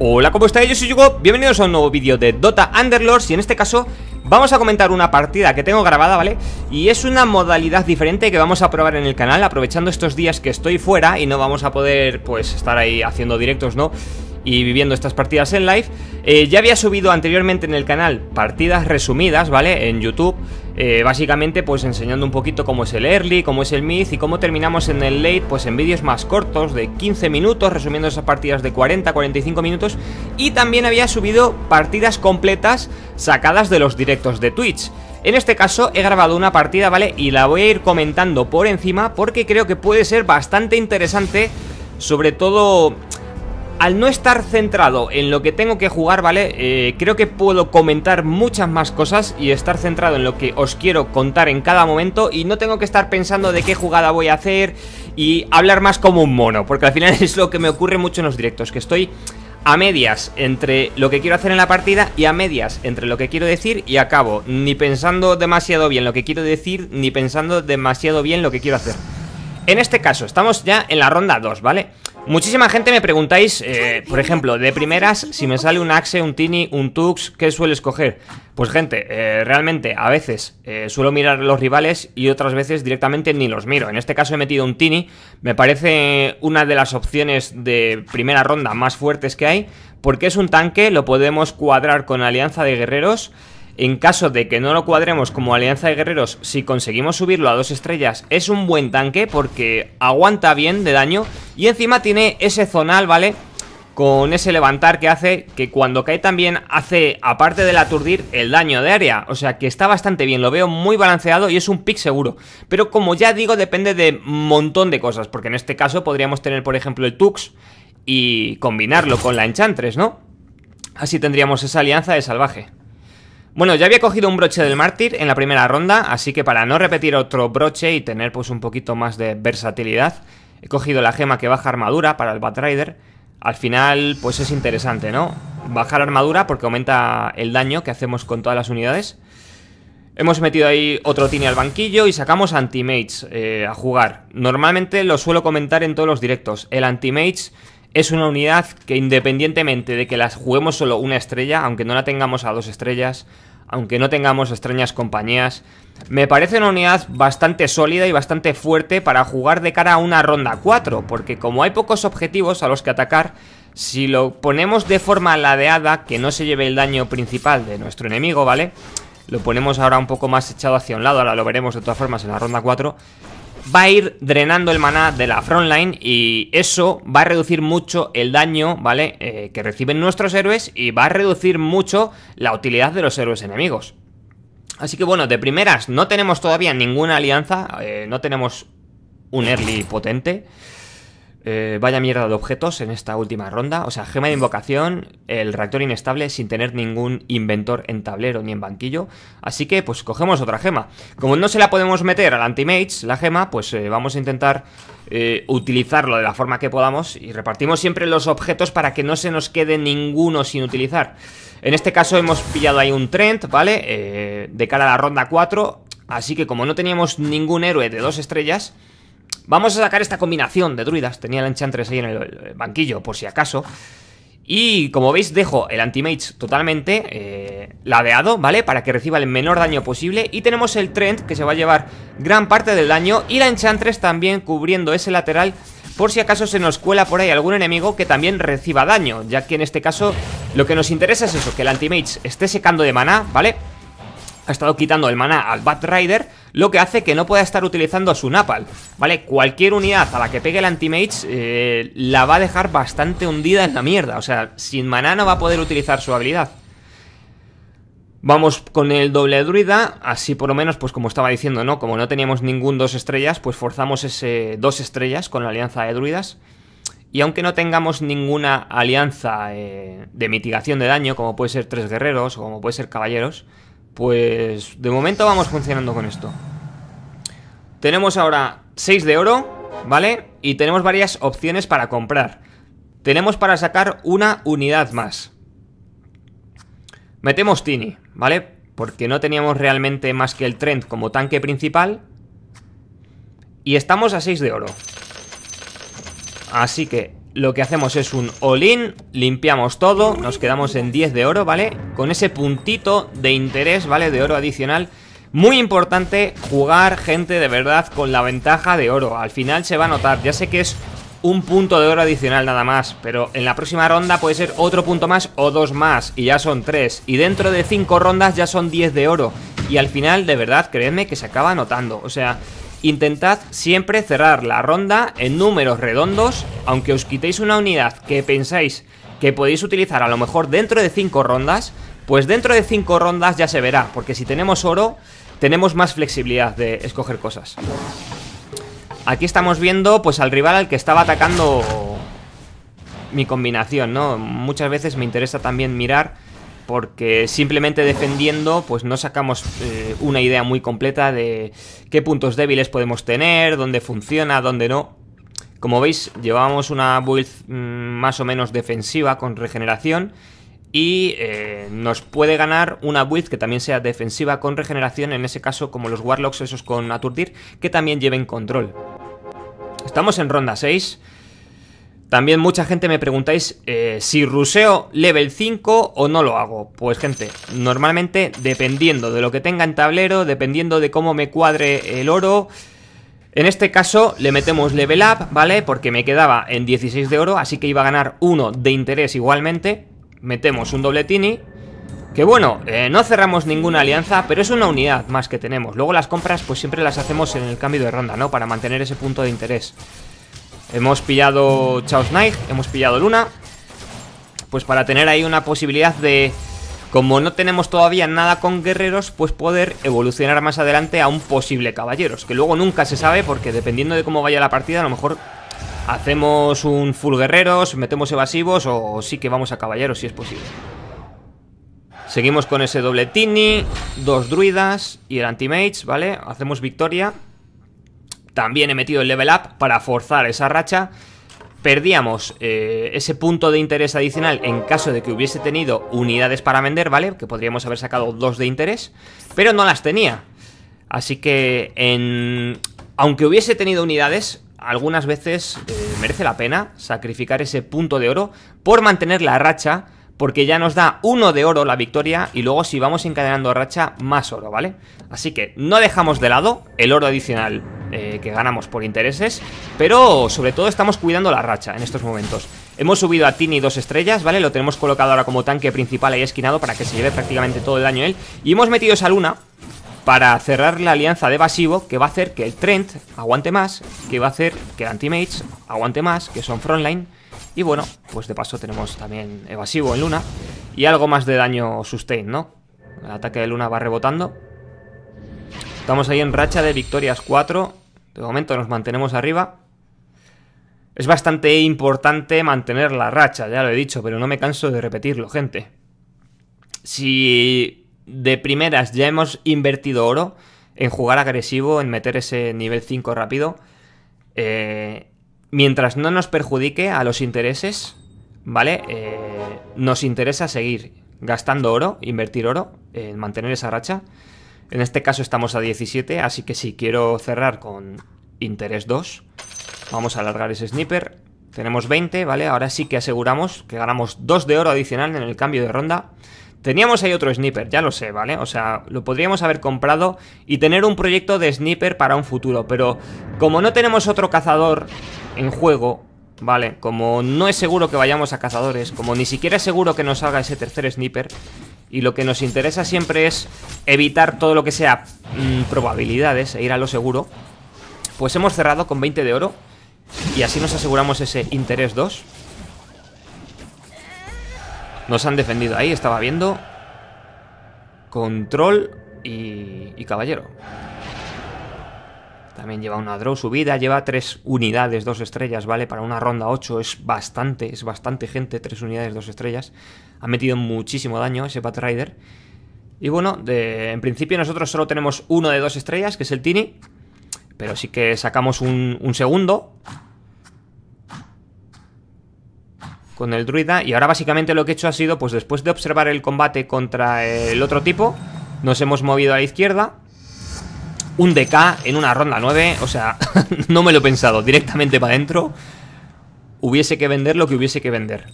Hola, ¿cómo estáis? Yo soy Yugo, bienvenidos a un nuevo vídeo de Dota Underlords y en este caso vamos a comentar una partida que tengo grabada, ¿vale? Y es una modalidad diferente que vamos a probar en el canal aprovechando estos días que estoy fuera y no vamos a poder pues estar ahí haciendo directos, ¿no? y viviendo estas partidas en live. Eh, ya había subido anteriormente en el canal partidas resumidas, ¿vale? En YouTube. Eh, básicamente pues enseñando un poquito cómo es el early, cómo es el mid y cómo terminamos en el late pues en vídeos más cortos de 15 minutos, resumiendo esas partidas de 40-45 minutos y también había subido partidas completas sacadas de los directos de Twitch. En este caso he grabado una partida, ¿vale? Y la voy a ir comentando por encima porque creo que puede ser bastante interesante, sobre todo al no estar centrado en lo que tengo que jugar, ¿vale? Eh, creo que puedo comentar muchas más cosas y estar centrado en lo que os quiero contar en cada momento y no tengo que estar pensando de qué jugada voy a hacer y hablar más como un mono, porque al final es lo que me ocurre mucho en los directos, que estoy a medias entre lo que quiero hacer en la partida y a medias entre lo que quiero decir y acabo ni pensando demasiado bien lo que quiero decir ni pensando demasiado bien lo que quiero hacer. En este caso, estamos ya en la ronda 2, ¿vale? vale Muchísima gente me preguntáis, eh, por ejemplo, de primeras, si me sale un Axe, un Tini, un Tux, ¿qué suelo escoger? Pues gente, eh, realmente a veces eh, suelo mirar los rivales y otras veces directamente ni los miro. En este caso he metido un Tini, me parece una de las opciones de primera ronda más fuertes que hay, porque es un tanque, lo podemos cuadrar con alianza de guerreros. En caso de que no lo cuadremos como Alianza de Guerreros, si conseguimos subirlo a dos estrellas, es un buen tanque porque aguanta bien de daño y encima tiene ese zonal, ¿vale? Con ese levantar que hace, que cuando cae también hace, aparte del aturdir, el daño de área. O sea que está bastante bien, lo veo muy balanceado y es un pick seguro. Pero como ya digo, depende de un montón de cosas, porque en este caso podríamos tener, por ejemplo, el Tux y combinarlo con la Enchantress, ¿no? Así tendríamos esa alianza de salvaje. Bueno, ya había cogido un broche del mártir en la primera ronda, así que para no repetir otro broche y tener pues un poquito más de versatilidad, he cogido la gema que baja armadura para el Batrider. Al final pues es interesante, ¿no? Bajar armadura porque aumenta el daño que hacemos con todas las unidades. Hemos metido ahí otro Tini al banquillo y sacamos anti eh, a jugar. Normalmente lo suelo comentar en todos los directos. El anti es una unidad que independientemente de que la juguemos solo una estrella, aunque no la tengamos a dos estrellas, aunque no tengamos extrañas compañías, me parece una unidad bastante sólida y bastante fuerte para jugar de cara a una ronda 4, porque como hay pocos objetivos a los que atacar, si lo ponemos de forma ladeada, que no se lleve el daño principal de nuestro enemigo, ¿vale? Lo ponemos ahora un poco más echado hacia un lado, ahora lo veremos de todas formas en la ronda 4, va a ir drenando el maná de la frontline y eso va a reducir mucho el daño, ¿vale? Eh, que reciben nuestros héroes y va a reducir mucho la utilidad de los héroes enemigos. Así que bueno, de primeras no tenemos todavía ninguna alianza, eh, no tenemos un early potente. Eh, vaya mierda de objetos en esta última ronda. O sea, gema de invocación, el reactor inestable sin tener ningún inventor en tablero ni en banquillo. Así que, pues cogemos otra gema. Como no se la podemos meter al anti-mage, la gema, pues eh, vamos a intentar eh, utilizarlo de la forma que podamos. Y repartimos siempre los objetos para que no se nos quede ninguno sin utilizar. En este caso hemos pillado ahí un trend, ¿vale? de cara a la ronda 4. Así que como no teníamos ningún héroe de dos estrellas... Vamos a sacar esta combinación de druidas. Tenía la Enchantress ahí en el banquillo, por si acaso. Y como veis, dejo el anti totalmente eh, ladeado, ¿vale? Para que reciba el menor daño posible. Y tenemos el Trent, que se va a llevar gran parte del daño. Y la Enchantress también cubriendo ese lateral por si acaso se nos cuela por ahí algún enemigo que también reciba daño, ya que en este caso lo que nos interesa es eso, que el anti esté secando de maná, ¿vale? ha estado quitando el maná al Batrider, lo que hace que no pueda estar utilizando su Napal, ¿vale? Cualquier unidad a la que pegue el Antimage eh, la va a dejar bastante hundida en la mierda, o sea, sin maná no va a poder utilizar su habilidad. Vamos con el doble druida, así por lo menos, pues como estaba diciendo, ¿no? Como no teníamos ningún dos estrellas, pues forzamos ese dos estrellas con la alianza de druidas. Y aunque no tengamos ninguna alianza eh, de mitigación de daño, como puede ser tres guerreros o como puede ser caballeros, pues de momento vamos funcionando con esto. Tenemos ahora 6 de oro, ¿vale? Y tenemos varias opciones para comprar. Tenemos para sacar una unidad más. Metemos Tini, ¿vale? Porque no teníamos realmente más que el Trent como tanque principal. Y estamos a 6 de oro. Así que lo que hacemos es un all-in, limpiamos todo, nos quedamos en 10 de oro, ¿vale? Con ese puntito de interés, ¿vale? De oro adicional. Muy importante jugar, gente, de verdad, con la ventaja de oro. Al final se va a notar, ya sé que es un punto de oro adicional nada más, pero en la próxima ronda puede ser otro punto más o dos más, y ya son tres, y dentro de cinco rondas ya son 10 de oro, y al final, de verdad, creedme que se acaba notando, o sea, Intentad siempre cerrar la ronda en números redondos, aunque os quitéis una unidad que pensáis que podéis utilizar a lo mejor dentro de 5 rondas, pues dentro de 5 rondas ya se verá, porque si tenemos oro, tenemos más flexibilidad de escoger cosas. Aquí estamos viendo pues al rival al que estaba atacando mi combinación, ¿no? Muchas veces me interesa también mirar porque simplemente defendiendo pues no sacamos eh, una idea muy completa de qué puntos débiles podemos tener, dónde funciona, dónde no. Como veis, llevamos una build mm, más o menos defensiva con regeneración y eh, nos puede ganar una build que también sea defensiva con regeneración, en ese caso como los Warlocks esos con Aturdir, que también lleven control. Estamos en ronda 6 también mucha gente me preguntáis eh, si ruseo level 5 o no lo hago. Pues gente, normalmente dependiendo de lo que tenga en tablero, dependiendo de cómo me cuadre el oro... En este caso le metemos level up, ¿vale? Porque me quedaba en 16 de oro, así que iba a ganar uno de interés igualmente. Metemos un dobletini. Que bueno, eh, no cerramos ninguna alianza, pero es una unidad más que tenemos. Luego las compras pues siempre las hacemos en el cambio de ronda, ¿no? Para mantener ese punto de interés. Hemos pillado Chaos Knight, hemos pillado Luna. Pues para tener ahí una posibilidad de... Como no tenemos todavía nada con guerreros, pues poder evolucionar más adelante a un posible caballeros. Que luego nunca se sabe, porque dependiendo de cómo vaya la partida, a lo mejor hacemos un full guerreros, metemos evasivos o sí que vamos a caballeros si es posible. Seguimos con ese doble Tini, dos druidas y el anti-mage, ¿vale? Hacemos victoria. También he metido el level up para forzar esa racha. Perdíamos eh, ese punto de interés adicional en caso de que hubiese tenido unidades para vender, ¿vale? Que podríamos haber sacado dos de interés, pero no las tenía. Así que, en... aunque hubiese tenido unidades, algunas veces eh, merece la pena sacrificar ese punto de oro por mantener la racha porque ya nos da uno de oro la victoria y luego si vamos encadenando racha, más oro, ¿vale? Así que no dejamos de lado el oro adicional eh, que ganamos por intereses, pero sobre todo estamos cuidando la racha en estos momentos. Hemos subido a Tini dos estrellas, ¿vale? Lo tenemos colocado ahora como tanque principal ahí esquinado para que se lleve prácticamente todo el daño él. Y hemos metido esa luna para cerrar la alianza de evasivo que va a hacer que el Trent aguante más, que va a hacer que el Antimates aguante más, que son Frontline y bueno, pues de paso tenemos también evasivo en Luna. Y algo más de daño sustain, ¿no? El ataque de Luna va rebotando. Estamos ahí en racha de victorias 4. De momento nos mantenemos arriba. Es bastante importante mantener la racha, ya lo he dicho, pero no me canso de repetirlo, gente. Si de primeras ya hemos invertido oro en jugar agresivo, en meter ese nivel 5 rápido, eh, mientras no nos perjudique a los intereses, ¿vale? Eh, nos interesa seguir gastando oro, invertir oro, eh, en mantener esa racha. En este caso estamos a 17, así que si quiero cerrar con interés 2, vamos a alargar ese sniper. Tenemos 20, ¿vale? Ahora sí que aseguramos que ganamos 2 de oro adicional en el cambio de ronda. Teníamos ahí otro sniper, ya lo sé, ¿vale? O sea, lo podríamos haber comprado y tener un proyecto de sniper para un futuro, pero como no tenemos otro cazador en juego, ¿vale? Como no es seguro que vayamos a cazadores, como ni siquiera es seguro que nos salga ese tercer sniper, y lo que nos interesa siempre es evitar todo lo que sea mm, probabilidades e ir a lo seguro, pues hemos cerrado con 20 de oro y así nos aseguramos ese interés 2. Nos han defendido ahí, estaba viendo. Control y, y caballero. También lleva una draw subida, lleva tres unidades, dos estrellas, ¿vale? Para una ronda 8 es bastante, es bastante gente, tres unidades, dos estrellas. Ha metido muchísimo daño ese Patrider. Y bueno, de, en principio nosotros solo tenemos uno de dos estrellas, que es el Tini. Pero sí que sacamos un segundo, con el druida. Y ahora básicamente lo que he hecho ha sido, pues después de observar el combate contra el otro tipo, nos hemos movido a la izquierda. Un DK en una ronda 9, o sea, no me lo he pensado, directamente para adentro. Hubiese que vender lo que hubiese que vender.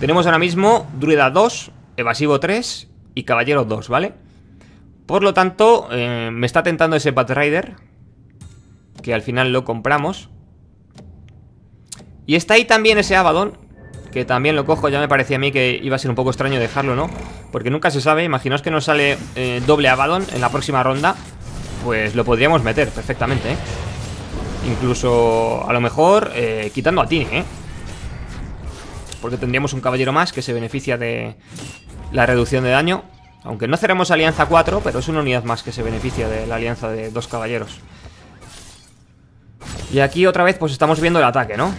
Tenemos ahora mismo druida 2, evasivo 3 y caballero 2, ¿vale? Por lo tanto, eh, me está tentando ese rider que al final lo compramos. Y está ahí también ese Abaddon, que también lo cojo, ya me parecía a mí que iba a ser un poco extraño dejarlo, ¿no? Porque nunca se sabe, imaginaos que nos sale eh, doble Abaddon en la próxima ronda Pues lo podríamos meter perfectamente, ¿eh? Incluso, a lo mejor, eh, quitando a Tini, ¿eh? Porque tendríamos un caballero más que se beneficia de la reducción de daño Aunque no cerremos alianza 4, pero es una unidad más que se beneficia de la alianza de dos caballeros Y aquí otra vez pues estamos viendo el ataque, ¿no?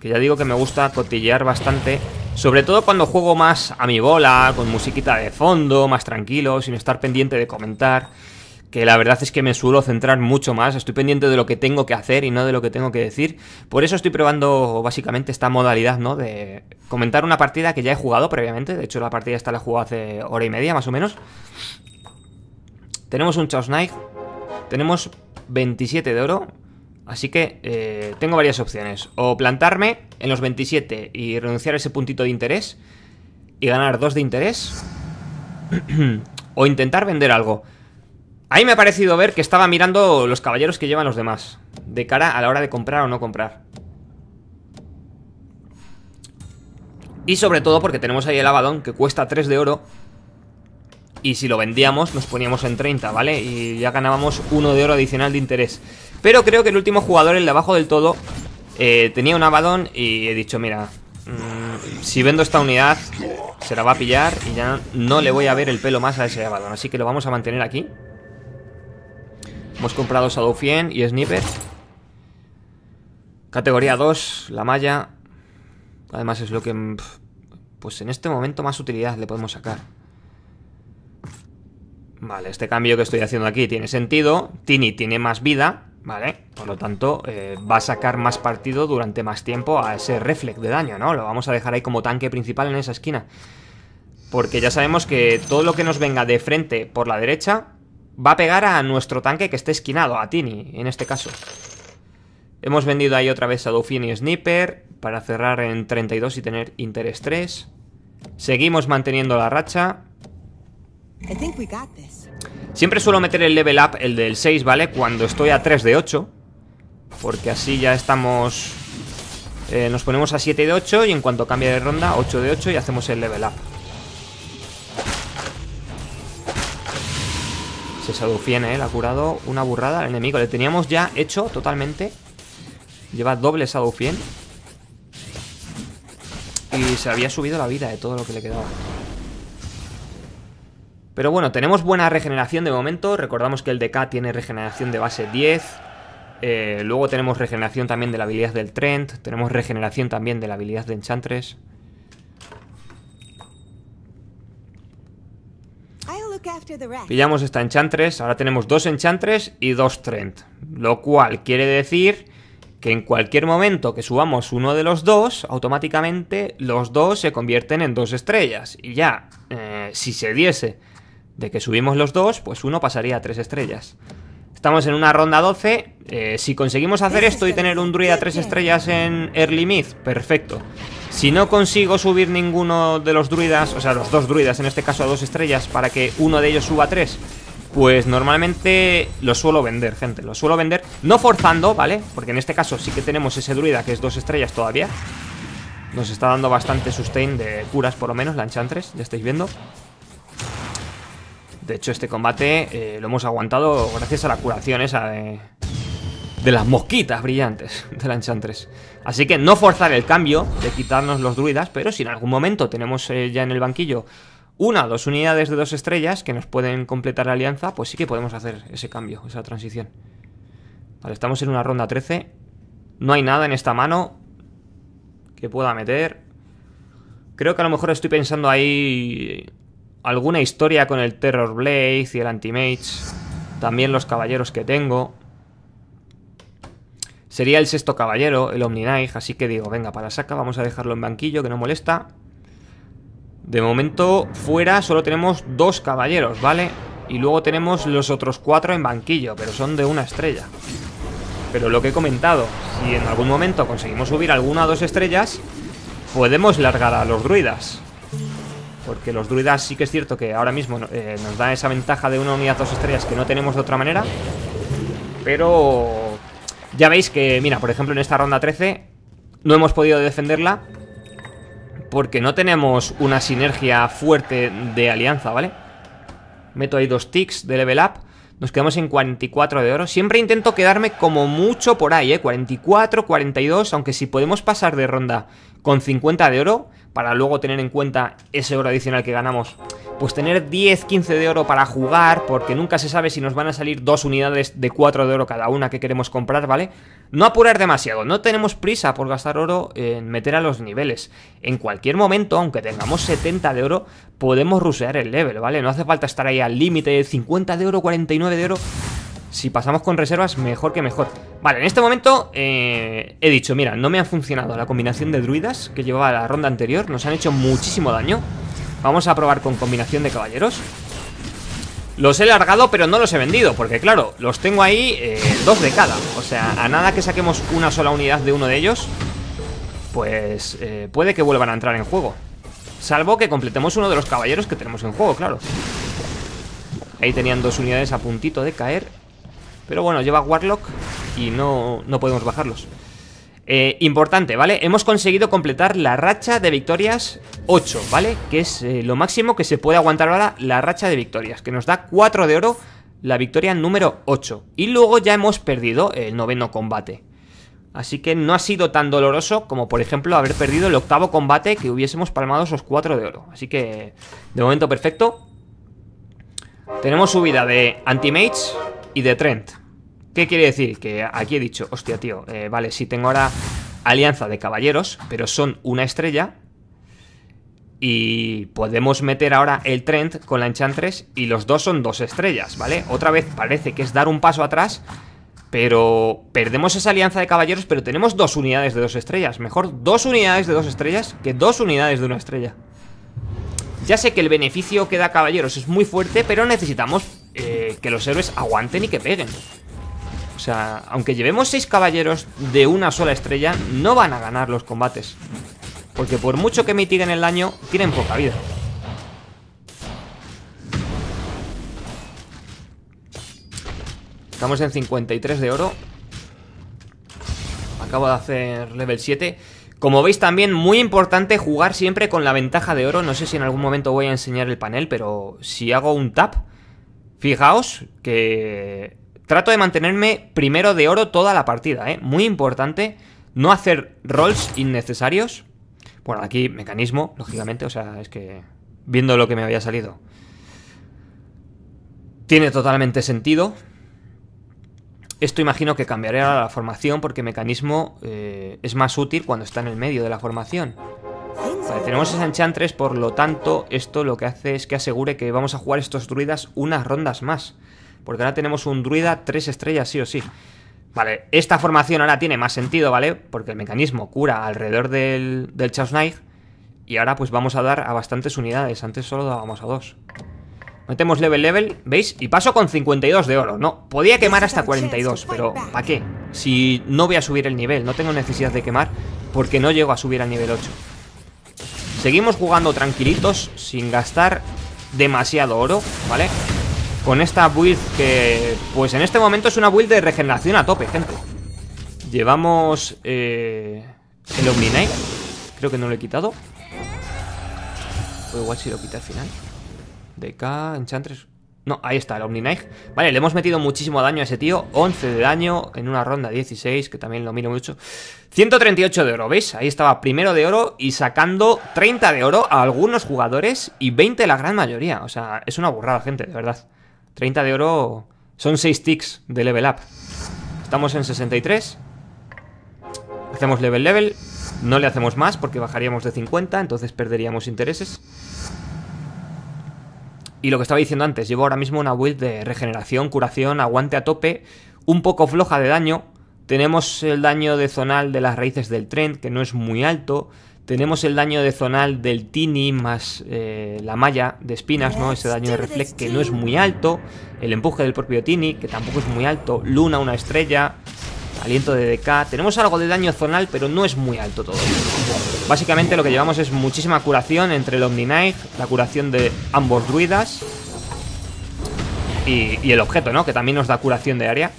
que ya digo que me gusta cotillear bastante, sobre todo cuando juego más a mi bola, con musiquita de fondo, más tranquilo, sin estar pendiente de comentar, que la verdad es que me suelo centrar mucho más, estoy pendiente de lo que tengo que hacer y no de lo que tengo que decir, por eso estoy probando básicamente esta modalidad, ¿no? De comentar una partida que ya he jugado previamente, de hecho la partida esta la he jugado hace hora y media más o menos. Tenemos un Chaos Knight, tenemos 27 de oro, Así que eh, tengo varias opciones. O plantarme en los 27 y renunciar a ese puntito de interés y ganar 2 de interés. o intentar vender algo. Ahí me ha parecido ver que estaba mirando los caballeros que llevan los demás. De cara a la hora de comprar o no comprar. Y sobre todo porque tenemos ahí el abadón que cuesta 3 de oro. Y si lo vendíamos nos poníamos en 30, ¿vale? Y ya ganábamos 1 de oro adicional de interés. Pero creo que el último jugador, el de abajo del todo, eh, tenía un abadón y he dicho, mira, mm, si vendo esta unidad se la va a pillar y ya no le voy a ver el pelo más a ese abadón Así que lo vamos a mantener aquí. Hemos comprado sadoufien y Sniper. Categoría 2, la malla. Además es lo que... Mm, pues en este momento más utilidad le podemos sacar. Vale, este cambio que estoy haciendo aquí tiene sentido. Tini tiene más vida. ¿Vale? Por lo tanto, eh, va a sacar más partido durante más tiempo a ese reflex de daño, ¿no? Lo vamos a dejar ahí como tanque principal en esa esquina. Porque ya sabemos que todo lo que nos venga de frente por la derecha va a pegar a nuestro tanque que esté esquinado, a Tini, en este caso. Hemos vendido ahí otra vez a Dauphin y Sniper para cerrar en 32 y tener interés 3. Seguimos manteniendo la racha. Siempre suelo meter el level up, el del 6, ¿vale? Cuando estoy a 3 de 8. Porque así ya estamos... Eh, nos ponemos a 7 de 8 y en cuanto cambie de ronda, 8 de 8 y hacemos el level up. Se sadufiene, ¿eh? Le ha curado una burrada al enemigo. Le teníamos ya hecho totalmente. Lleva doble sadufien. Y se había subido la vida de todo lo que le quedaba. Pero bueno, tenemos buena regeneración de momento. Recordamos que el DK tiene regeneración de base 10. Eh, luego tenemos regeneración también de la habilidad del Trent. Tenemos regeneración también de la habilidad de Enchantress. Pillamos esta Enchantress. Ahora tenemos dos Enchantress y dos Trent. Lo cual quiere decir que en cualquier momento que subamos uno de los dos, automáticamente los dos se convierten en dos estrellas. Y ya, eh, si se diese de que subimos los dos, pues uno pasaría a tres estrellas. Estamos en una ronda 12. Eh, si conseguimos hacer esto y tener un druida a tres estrellas en early mid, perfecto. Si no consigo subir ninguno de los druidas, o sea, los dos druidas, en este caso a dos estrellas, para que uno de ellos suba a 3, pues normalmente lo suelo vender, gente. Lo suelo vender, no forzando, ¿vale? Porque en este caso sí que tenemos ese druida que es dos estrellas todavía. Nos está dando bastante sustain de curas, por lo menos, la enchantress, ya estáis viendo. De hecho, este combate eh, lo hemos aguantado gracias a la curación esa de, las mosquitas brillantes de la Enchantress. Así que no forzar el cambio de quitarnos los druidas, pero si en algún momento tenemos eh, ya en el banquillo una o dos unidades de dos estrellas que nos pueden completar la alianza, pues sí que podemos hacer ese cambio, esa transición. Vale, estamos en una ronda 13. No hay nada en esta mano que pueda meter. Creo que a lo mejor estoy pensando ahí alguna historia con el Terror Blade y el Antimage. También los caballeros que tengo. Sería el sexto caballero, el Omni Knife, así que digo, venga, para saca, vamos a dejarlo en banquillo, que no molesta. De momento, fuera solo tenemos dos caballeros, ¿vale? Y luego tenemos los otros cuatro en banquillo, pero son de una estrella. Pero lo que he comentado, si en algún momento conseguimos subir alguna o dos estrellas, podemos largar a los druidas. Porque los druidas sí que es cierto que ahora mismo eh, nos da esa ventaja de una unidad dos estrellas que no tenemos de otra manera. Pero ya veis que, mira, por ejemplo en esta ronda 13 no hemos podido defenderla porque no tenemos una sinergia fuerte de alianza, ¿vale? Meto ahí dos ticks de level up. Nos quedamos en 44 de oro. Siempre intento quedarme como mucho por ahí, ¿eh? 44, 42. Aunque si podemos pasar de ronda con 50 de oro, para luego tener en cuenta ese oro adicional que ganamos, pues tener 10, 15 de oro para jugar, porque nunca se sabe si nos van a salir dos unidades de 4 de oro cada una que queremos comprar, ¿vale? No apurar demasiado, no tenemos prisa por gastar oro en meter a los niveles. En cualquier momento, aunque tengamos 70 de oro, podemos rusear el level, ¿vale? No hace falta estar ahí al límite, de 50 de oro, 49 de oro... Si pasamos con reservas, mejor que mejor. Vale, en este momento eh, he dicho, mira, no me ha funcionado la combinación de druidas que llevaba la ronda anterior. Nos han hecho muchísimo daño. Vamos a probar con combinación de caballeros. Los he largado, pero no los he vendido, porque claro, los tengo ahí eh, dos de cada. O sea, a nada que saquemos una sola unidad de uno de ellos, pues eh, puede que vuelvan a entrar en juego. Salvo que completemos uno de los caballeros que tenemos en juego, claro. Ahí tenían dos unidades a puntito de caer. Pero bueno, lleva Warlock y no, podemos bajarlos. Eh, importante, ¿vale? Hemos conseguido completar la racha de victorias 8, ¿vale? Que es eh, lo máximo que se puede aguantar ahora la racha de victorias, que nos da 4 de oro la victoria número 8. Y luego ya hemos perdido el noveno combate. Así que no ha sido tan doloroso como, por ejemplo, haber perdido el octavo combate que hubiésemos palmado esos 4 de oro. Así que, de momento perfecto. Tenemos subida de Anti-Mage y de Trent. ¿Qué quiere decir? Que aquí he dicho, hostia, tío, eh, vale, si tengo ahora alianza de caballeros, pero son una estrella. Y podemos meter ahora el trend con la Enchantress y los dos son dos estrellas, ¿vale? Otra vez parece que es dar un paso atrás, pero perdemos esa alianza de caballeros, pero tenemos dos unidades de dos estrellas. Mejor dos unidades de dos estrellas que dos unidades de una estrella. Ya sé que el beneficio que da caballeros es muy fuerte, pero necesitamos eh, que los héroes aguanten y que peguen aunque llevemos 6 caballeros de una sola estrella, no van a ganar los combates. Porque por mucho que mitiguen el daño, tienen poca vida. Estamos en 53 de oro. Acabo de hacer level 7. Como veis también, muy importante jugar siempre con la ventaja de oro. No sé si en algún momento voy a enseñar el panel, pero si hago un tap, fijaos que Trato de mantenerme primero de oro toda la partida, ¿eh? Muy importante no hacer rolls innecesarios. Bueno, aquí mecanismo, lógicamente, o sea, es que viendo lo que me había salido. Tiene totalmente sentido. Esto imagino que ahora la formación porque mecanismo eh, es más útil cuando está en el medio de la formación. Vale, tenemos esa enchantres, por lo tanto, esto lo que hace es que asegure que vamos a jugar estos druidas unas rondas más. Porque ahora tenemos un druida tres estrellas sí o sí. Vale, esta formación ahora tiene más sentido, ¿vale? Porque el mecanismo cura alrededor del, del Knight Y ahora pues vamos a dar a bastantes unidades. Antes solo dábamos a dos. Metemos level level, ¿veis? Y paso con 52 de oro, ¿no? Podía quemar hasta 42, pero ¿para qué? Si no voy a subir el nivel, no tengo necesidad de quemar porque no llego a subir al nivel 8. Seguimos jugando tranquilitos, sin gastar demasiado oro, ¿vale? con esta build que, pues en este momento es una build de regeneración a tope, gente. Llevamos eh, el Omni Knight, creo que no lo he quitado. O pues igual si lo quita al final. DK, Enchantress... No, ahí está, el Omni Knight. Vale, le hemos metido muchísimo daño a ese tío. 11 de daño en una ronda 16, que también lo miro mucho. 138 de oro, ¿veis? Ahí estaba primero de oro y sacando 30 de oro a algunos jugadores y 20 la gran mayoría. O sea, es una burrada, gente, de verdad. 30 de oro son 6 ticks de level up. Estamos en 63. Hacemos level level. No le hacemos más porque bajaríamos de 50, entonces perderíamos intereses. Y lo que estaba diciendo antes, llevo ahora mismo una build de regeneración, curación, aguante a tope, un poco floja de daño. Tenemos el daño de zonal de las raíces del tren, que no es muy alto. Tenemos el daño de zonal del Tini más eh, la malla de espinas, ¿no? Ese daño de reflex que no es muy alto. El empuje del propio Tini, que tampoco es muy alto. Luna, una estrella. Aliento de DK. Tenemos algo de daño zonal, pero no es muy alto todo. Básicamente lo que llevamos es muchísima curación entre el Omni Knight. la curación de ambos druidas. Y, el objeto, ¿no? Que también nos da curación de área.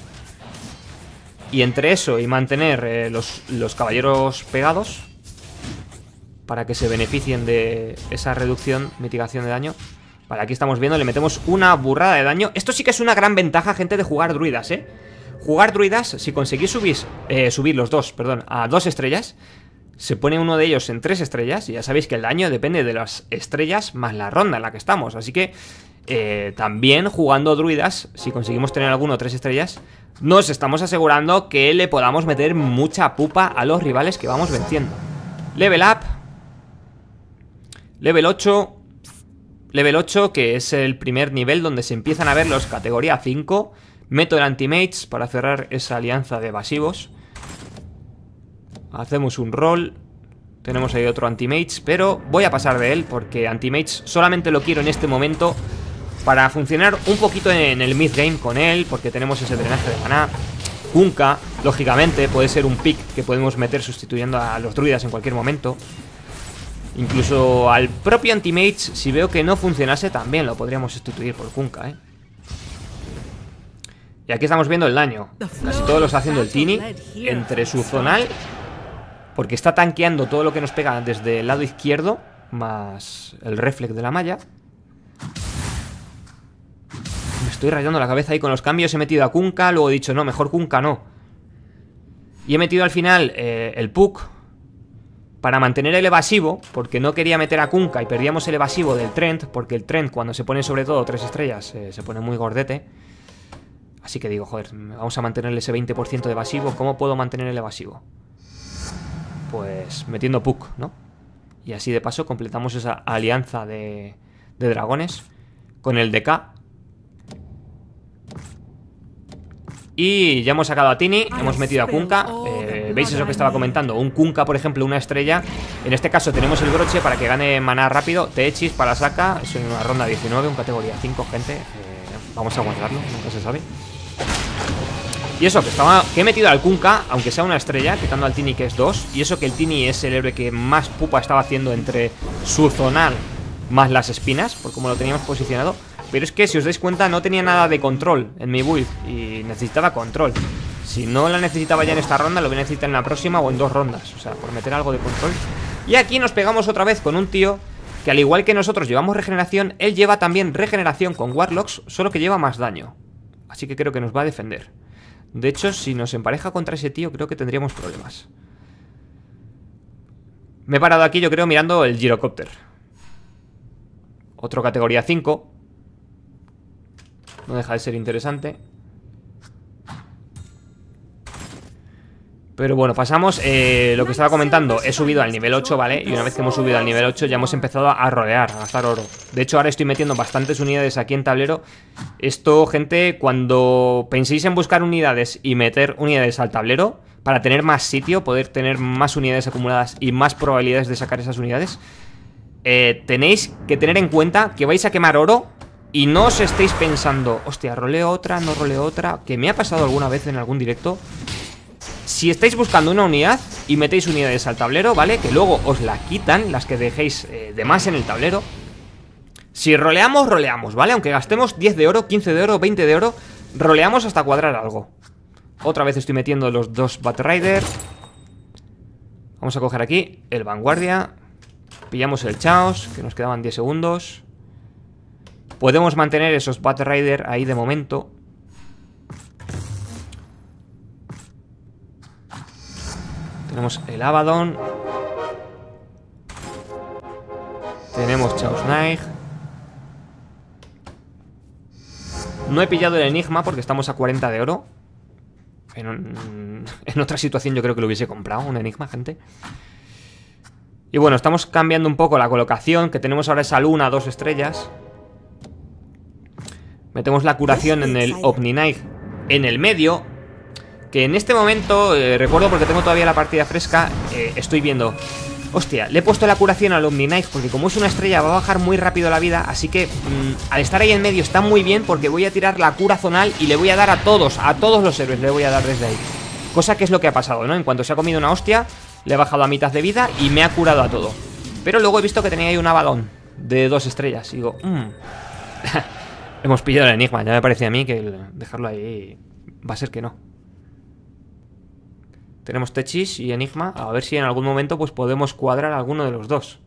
Y entre eso y mantener eh, los caballeros pegados, para que se beneficien de esa reducción, mitigación de daño. Vale, aquí estamos viendo, le metemos una burrada de daño. Esto sí que es una gran ventaja, gente, de jugar druidas, ¿eh? Jugar druidas, si conseguís subir, eh, subir los dos, perdón, a dos estrellas, se pone uno de ellos en tres estrellas, y ya sabéis que el daño depende de las estrellas más la ronda en la que estamos, así que eh, también jugando druidas, si conseguimos tener alguno tres estrellas, nos estamos asegurando que le podamos meter mucha pupa a los rivales que vamos venciendo. Level up, Level 8. Level 8, que es el primer nivel donde se empiezan a ver los categoría 5. Meto el anti para cerrar esa alianza de evasivos. Hacemos un roll. Tenemos ahí otro anti pero voy a pasar de él porque anti solamente lo quiero en este momento para funcionar un poquito en el mid-game con él, porque tenemos ese drenaje de maná. Kunka, lógicamente, puede ser un pick que podemos meter sustituyendo a los druidas en cualquier momento. Incluso al propio antimage si veo que no funcionase, también lo podríamos sustituir por Kunkka, ¿eh? Y aquí estamos viendo el daño. Casi todos los haciendo el Tini entre su zonal, porque está tanqueando todo lo que nos pega desde el lado izquierdo, más el reflex de la malla. Me estoy rayando la cabeza ahí con los cambios. He metido a Kunkka, luego he dicho, no, mejor Kunkka no. Y he metido al final eh, el Puk, para mantener el evasivo, porque no quería meter a Kunka y perdíamos el evasivo del Trent, porque el Trent cuando se pone sobre todo tres estrellas eh, se pone muy gordete. Así que digo, joder, vamos a mantenerle ese 20% de evasivo. ¿Cómo puedo mantener el evasivo? Pues metiendo Puck, ¿no? Y así de paso completamos esa alianza de, de dragones con el DK. Y ya hemos sacado a Tini, hemos metido a Kunka. Oh, eh, eh, ¿Veis eso que estaba comentando? Un Kunka, por ejemplo, una estrella. En este caso tenemos el broche para que gane maná rápido. Techis para saca. Es una ronda 19, un categoría 5, gente. Eh, vamos a guardarlo, nunca se sabe. Y eso, que estaba que he metido al Kunka, aunque sea una estrella, quitando al Tini que es 2. Y eso que el Tini es el héroe que más pupa estaba haciendo entre su zonal más las espinas, por como lo teníamos posicionado. Pero es que, si os dais cuenta, no tenía nada de control en mi build y necesitaba control. Si no la necesitaba ya en esta ronda, lo voy a necesitar en la próxima o en dos rondas. O sea, por meter algo de control. Y aquí nos pegamos otra vez con un tío que al igual que nosotros llevamos regeneración, él lleva también regeneración con Warlocks, solo que lleva más daño. Así que creo que nos va a defender. De hecho, si nos empareja contra ese tío, creo que tendríamos problemas. Me he parado aquí, yo creo, mirando el girocóptero. Otro categoría 5. No deja de ser interesante. Pero bueno, pasamos, eh, lo que estaba comentando, he subido al nivel 8, ¿vale? Y una vez que hemos subido al nivel 8 ya hemos empezado a rodear, a gastar oro. De hecho, ahora estoy metiendo bastantes unidades aquí en tablero. Esto, gente, cuando penséis en buscar unidades y meter unidades al tablero, para tener más sitio, poder tener más unidades acumuladas y más probabilidades de sacar esas unidades, eh, tenéis que tener en cuenta que vais a quemar oro y no os estéis pensando, hostia, roleo otra, no roleo otra, que me ha pasado alguna vez en algún directo si estáis buscando una unidad y metéis unidades al tablero, ¿vale? Que luego os la quitan, las que dejéis eh, de más en el tablero. Si roleamos, roleamos, ¿vale? Aunque gastemos 10 de oro, 15 de oro, 20 de oro, roleamos hasta cuadrar algo. Otra vez estoy metiendo los dos Batrider. Vamos a coger aquí el Vanguardia. Pillamos el Chaos, que nos quedaban 10 segundos. Podemos mantener esos Batrider ahí de momento. Tenemos el Abaddon. Tenemos Chaos Knight. No he pillado el enigma porque estamos a 40 de oro. En, en, otra situación yo creo que lo hubiese comprado, un enigma, gente. Y bueno, estamos cambiando un poco la colocación, que tenemos ahora esa luna, dos estrellas. Metemos la curación en el Omni Knight en el medio que en este momento, eh, recuerdo porque tengo todavía la partida fresca, eh, estoy viendo... Hostia, le he puesto la curación al Omni Knife porque como es una estrella va a bajar muy rápido la vida, así que mm, al estar ahí en medio está muy bien porque voy a tirar la cura zonal y le voy a dar a todos, a todos los héroes le voy a dar desde ahí. Cosa que es lo que ha pasado, ¿no? En cuanto se ha comido una hostia, le he bajado a mitad de vida y me ha curado a todo. Pero luego he visto que tenía ahí un avalón de dos estrellas y digo, mmm... Hemos pillado el enigma, ya me parecía a mí que dejarlo ahí va a ser que no. Tenemos Techis y Enigma, a ver si en algún momento pues podemos cuadrar alguno de los dos.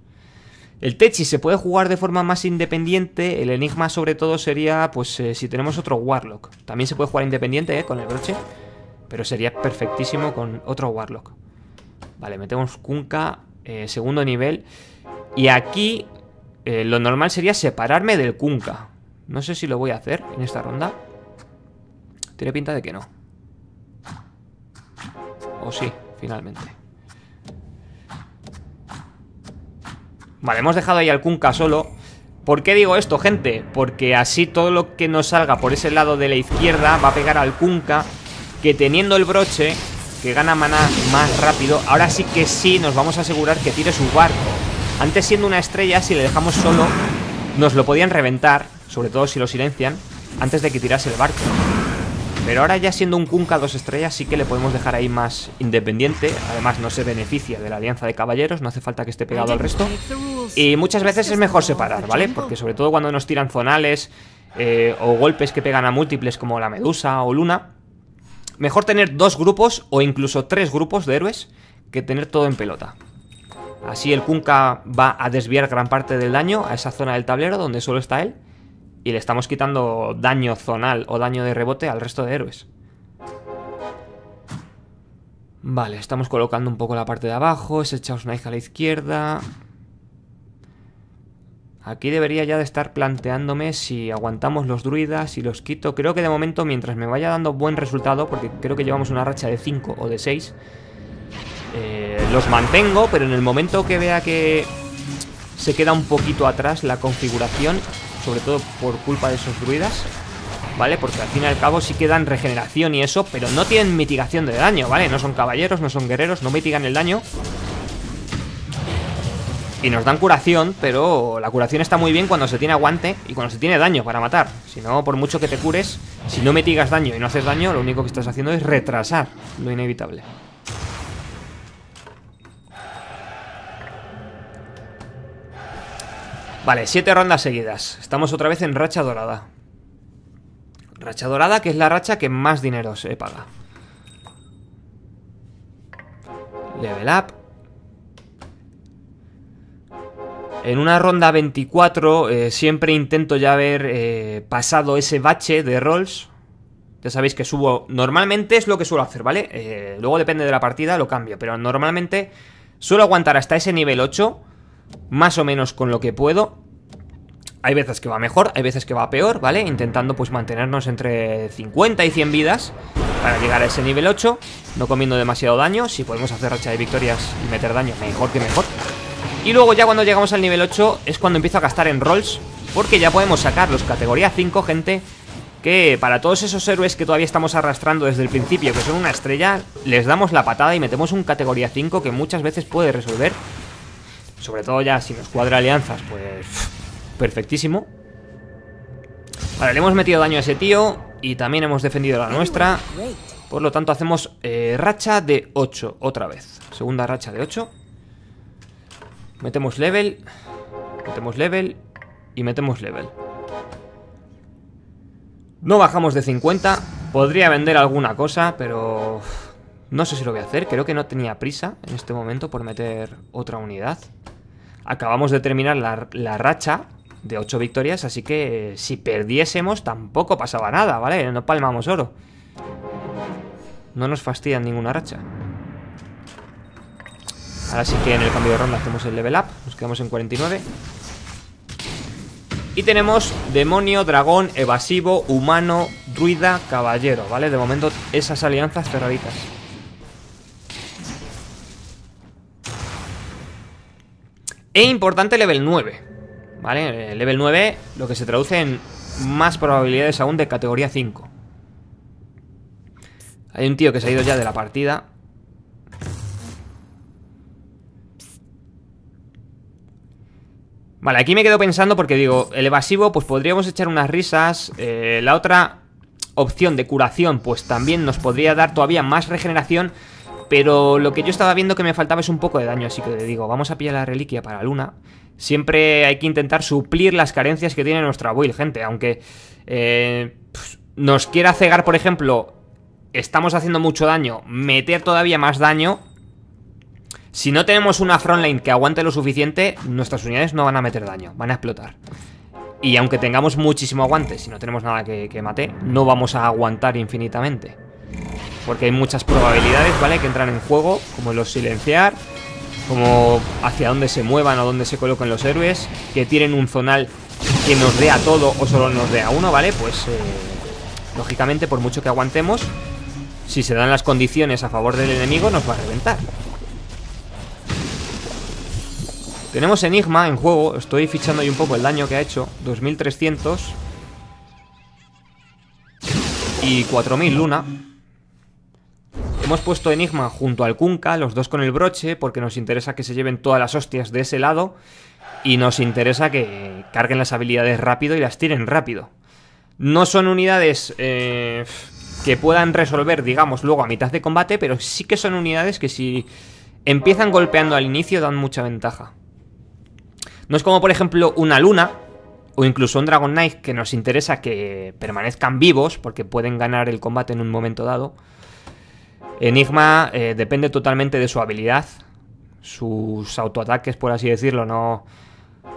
El Techis se puede jugar de forma más independiente, el Enigma sobre todo sería pues eh, si tenemos otro Warlock. También se puede jugar independiente eh, con el broche, pero sería perfectísimo con otro Warlock. Vale, metemos Kunka, eh, segundo nivel. Y aquí lo normal sería separarme del Kunka. No sé si lo voy a hacer en esta ronda. Tiene pinta de que no. O sí, finalmente. Vale, hemos dejado ahí al Kunka solo. ¿Por qué digo esto, gente? Porque así todo lo que nos salga por ese lado de la izquierda va a pegar al Kunka, que teniendo el broche, que gana maná más rápido, ahora sí que sí nos vamos a asegurar que tire su barco. Antes siendo una estrella, si le dejamos solo, nos lo podían reventar, sobre todo si lo silencian, antes de que tirase el barco. Pero ahora ya siendo un Kunka, dos estrellas sí que le podemos dejar ahí más independiente. Además no se beneficia de la alianza de caballeros, no hace falta que esté pegado al resto. Y muchas veces es mejor separar, ¿vale? Porque sobre todo cuando nos tiran zonales eh, o golpes que pegan a múltiples como la Medusa o Luna. Mejor tener dos grupos o incluso tres grupos de héroes que tener todo en pelota. Así el Kunka va a desviar gran parte del daño a esa zona del tablero donde solo está él y le estamos quitando daño zonal o daño de rebote al resto de héroes. Vale, estamos colocando un poco la parte de abajo, ese una hija a la izquierda. Aquí debería ya de estar planteándome si aguantamos los druidas, si los quito. Creo que de momento, mientras me vaya dando buen resultado, porque creo que llevamos una racha de 5 o de 6, eh, los mantengo, pero en el momento que vea que se queda un poquito atrás la configuración, sobre todo por culpa de esos druidas, ¿vale? Porque al fin y al cabo sí que dan regeneración y eso, pero no tienen mitigación de daño, ¿vale? No son caballeros, no son guerreros, no mitigan el daño. Y nos dan curación, pero la curación está muy bien cuando se tiene aguante y cuando se tiene daño para matar. Si no, por mucho que te cures, si no mitigas daño y no haces daño, lo único que estás haciendo es retrasar lo inevitable. Vale, siete rondas seguidas. Estamos otra vez en racha dorada. Racha dorada, que es la racha que más dinero se paga. Level up. En una ronda 24 eh, siempre intento ya haber eh, pasado ese bache de rolls. Ya sabéis que subo... Normalmente es lo que suelo hacer, ¿vale? Eh, luego depende de la partida, lo cambio. Pero normalmente suelo aguantar hasta ese nivel 8 más o menos con lo que puedo. Hay veces que va mejor, hay veces que va peor, ¿vale? Intentando pues mantenernos entre 50 y 100 vidas para llegar a ese nivel 8, no comiendo demasiado daño. Si podemos hacer racha de victorias y meter daño, mejor que mejor. Y luego ya cuando llegamos al nivel 8 es cuando empiezo a gastar en rolls, porque ya podemos sacar los categoría 5, gente, que para todos esos héroes que todavía estamos arrastrando desde el principio, que son una estrella, les damos la patada y metemos un categoría 5 que muchas veces puede resolver sobre todo ya si nos cuadra alianzas, pues perfectísimo. Vale, le hemos metido daño a ese tío y también hemos defendido la nuestra. Por lo tanto, hacemos eh, racha de 8 otra vez. Segunda racha de 8. Metemos level. Metemos level. Y metemos level. No bajamos de 50. Podría vender alguna cosa, pero... No sé si lo voy a hacer. Creo que no tenía prisa en este momento por meter otra unidad acabamos de terminar la, racha de 8 victorias, así que eh, si perdiésemos tampoco pasaba nada, ¿vale? No palmamos oro. No nos fastidia ninguna racha. Ahora sí que en el cambio de ronda hacemos el level up, nos quedamos en 49. Y tenemos demonio, dragón, evasivo, humano, druida, caballero, ¿vale? De momento esas alianzas cerraditas. E importante level 9, ¿vale? Eh, level 9, lo que se traduce en más probabilidades aún de categoría 5. Hay un tío que se ha ido ya de la partida. Vale, aquí me quedo pensando porque digo, el evasivo, pues podríamos echar unas risas. Eh, la otra opción de curación, pues también nos podría dar todavía más regeneración. Pero lo que yo estaba viendo que me faltaba es un poco de daño, así que le digo, vamos a pillar la reliquia para Luna. Siempre hay que intentar suplir las carencias que tiene nuestra build, gente. Aunque eh, nos quiera cegar, por ejemplo, estamos haciendo mucho daño, meter todavía más daño. Si no tenemos una frontline que aguante lo suficiente, nuestras unidades no van a meter daño, van a explotar. Y aunque tengamos muchísimo aguante, si no tenemos nada que, que mate, no vamos a aguantar infinitamente. Porque hay muchas probabilidades, ¿vale? Que entran en juego, como los silenciar, como hacia dónde se muevan o dónde se colocan los héroes, que tienen un zonal que nos dé a todo o solo nos dé a uno, ¿vale? Pues, eh, lógicamente, por mucho que aguantemos, si se dan las condiciones a favor del enemigo, nos va a reventar. Tenemos Enigma en juego, estoy fichando ahí un poco el daño que ha hecho, 2300 y 4000 Luna. Hemos puesto Enigma junto al Kunka, los dos con el broche, porque nos interesa que se lleven todas las hostias de ese lado y nos interesa que carguen las habilidades rápido y las tiren rápido. No son unidades eh, que puedan resolver, digamos, luego a mitad de combate, pero sí que son unidades que si empiezan golpeando al inicio dan mucha ventaja. No es como, por ejemplo, una luna, o incluso un Dragon Knight que nos interesa que permanezcan vivos porque pueden ganar el combate en un momento dado. Enigma eh, depende totalmente de su habilidad. Sus autoataques, por así decirlo, no,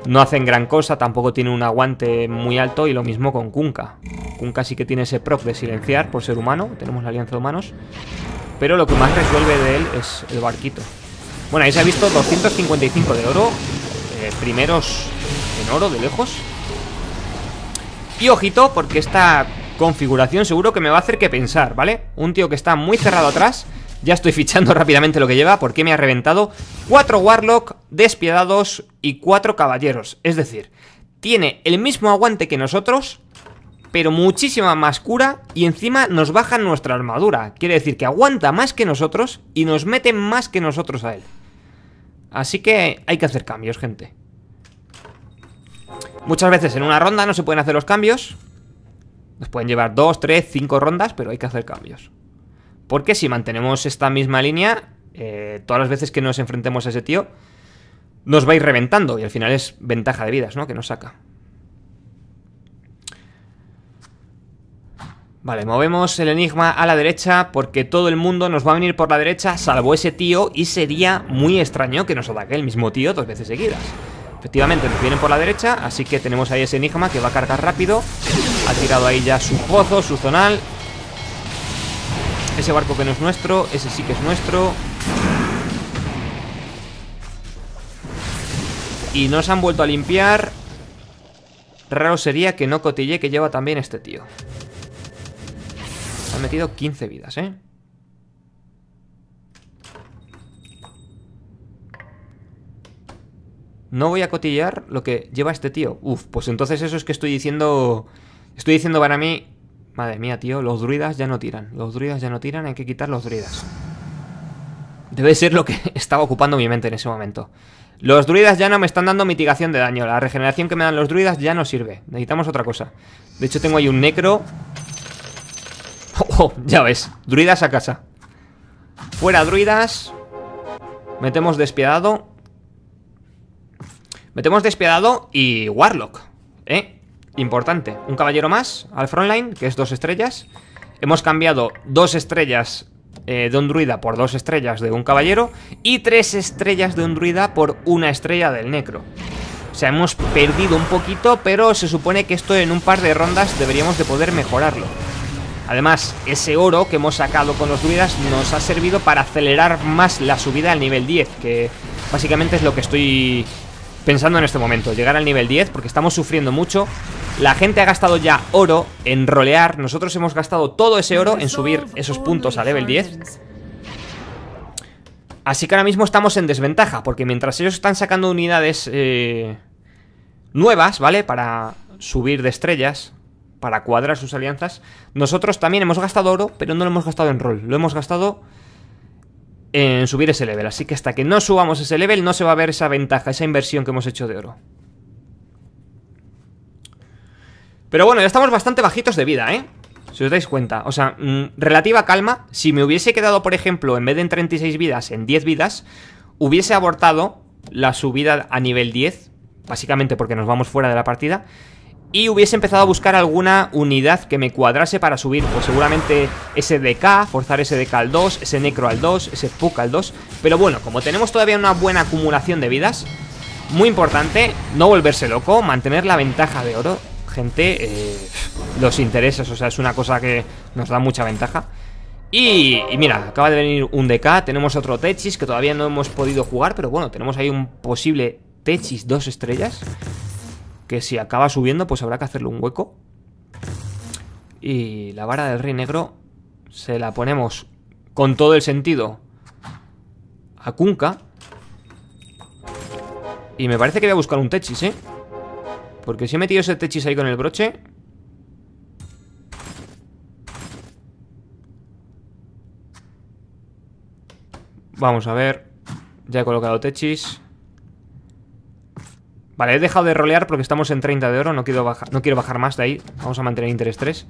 no hacen gran cosa. Tampoco tiene un aguante muy alto. Y lo mismo con Kunka. Kunka sí que tiene ese proc de silenciar por ser humano. Tenemos la alianza de humanos. Pero lo que más resuelve de él es el barquito. Bueno, ahí se ha visto 255 de oro. Eh, primeros en oro de lejos. Y ojito, porque esta configuración seguro que me va a hacer que pensar, ¿vale? Un tío que está muy cerrado atrás ya estoy fichando rápidamente lo que lleva porque me ha reventado cuatro Warlock despiadados y cuatro caballeros. Es decir, tiene el mismo aguante que nosotros, pero muchísima más cura y encima nos baja nuestra armadura. Quiere decir que aguanta más que nosotros y nos mete más que nosotros a él. Así que hay que hacer cambios, gente. Muchas veces en una ronda no se pueden hacer los cambios, nos pueden llevar 2, 3, 5 rondas, pero hay que hacer cambios. Porque si mantenemos esta misma línea, eh, todas las veces que nos enfrentemos a ese tío, nos va a ir reventando. Y al final es ventaja de vidas, ¿no? Que nos saca. Vale, movemos el enigma a la derecha porque todo el mundo nos va a venir por la derecha salvo ese tío y sería muy extraño que nos ataque el mismo tío dos veces seguidas. Efectivamente, nos vienen por la derecha, así que tenemos ahí ese enigma que va a cargar rápido. Ha tirado ahí ya su pozo, su zonal. Ese barco que no es nuestro, ese sí que es nuestro. Y nos han vuelto a limpiar. Raro sería que no cotille que lleva también este tío. Se han metido 15 vidas, ¿eh? no voy a cotillear lo que lleva este tío. Uf, pues entonces eso es que estoy diciendo... Estoy diciendo para mí... Madre mía, tío, los druidas ya no tiran. Los druidas ya no tiran, hay que quitar los druidas. Debe ser lo que estaba ocupando mi mente en ese momento. Los druidas ya no me están dando mitigación de daño. La regeneración que me dan los druidas ya no sirve. Necesitamos otra cosa. De hecho, tengo ahí un necro... Oh, oh, ya ves. Druidas a casa. Fuera druidas. Metemos despiadado. Metemos despiadado y Warlock, ¿eh? Importante. Un caballero más al frontline, que es dos estrellas. Hemos cambiado dos estrellas eh, de un druida por dos estrellas de un caballero y tres estrellas de un druida por una estrella del necro. O sea, hemos perdido un poquito, pero se supone que esto en un par de rondas deberíamos de poder mejorarlo. Además, ese oro que hemos sacado con los druidas nos ha servido para acelerar más la subida al nivel 10, que básicamente es lo que estoy pensando en este momento, llegar al nivel 10 porque estamos sufriendo mucho. La gente ha gastado ya oro en rolear, nosotros hemos gastado todo ese oro en subir esos puntos a level 10. Así que ahora mismo estamos en desventaja, porque mientras ellos están sacando unidades eh, nuevas, ¿vale? Para subir de estrellas, para cuadrar sus alianzas, nosotros también hemos gastado oro, pero no lo hemos gastado en rol, lo hemos gastado en subir ese level. Así que hasta que no subamos ese level no se va a ver esa ventaja, esa inversión que hemos hecho de oro. Pero bueno, ya estamos bastante bajitos de vida, ¿eh? Si os dais cuenta. O sea, mm, relativa calma. Si me hubiese quedado, por ejemplo, en vez de en 36 vidas, en 10 vidas, hubiese abortado la subida a nivel 10. Básicamente porque nos vamos fuera de la partida y hubiese empezado a buscar alguna unidad que me cuadrase para subir, pues seguramente Ese DK, forzar ese DK al 2, ese Necro al 2, ese Puck al 2, pero bueno, como tenemos todavía una buena acumulación de vidas, muy importante, no volverse loco, mantener la ventaja de oro, gente, eh, los intereses, o sea, es una cosa que nos da mucha ventaja. Y, mira, acaba de venir un DK, tenemos otro Techis que todavía no hemos podido jugar, pero bueno, tenemos ahí un posible Techis dos estrellas que si acaba subiendo, pues habrá que hacerle un hueco. Y la vara del rey negro se la ponemos con todo el sentido a Kunka. Y me parece que voy a buscar un techis, ¿eh? Porque si he metido ese techis ahí con el broche... Vamos a ver... Ya he colocado techis... Vale, he dejado de rolear porque estamos en 30 de oro. No quiero, bajar, no quiero bajar más de ahí. Vamos a mantener interés 3.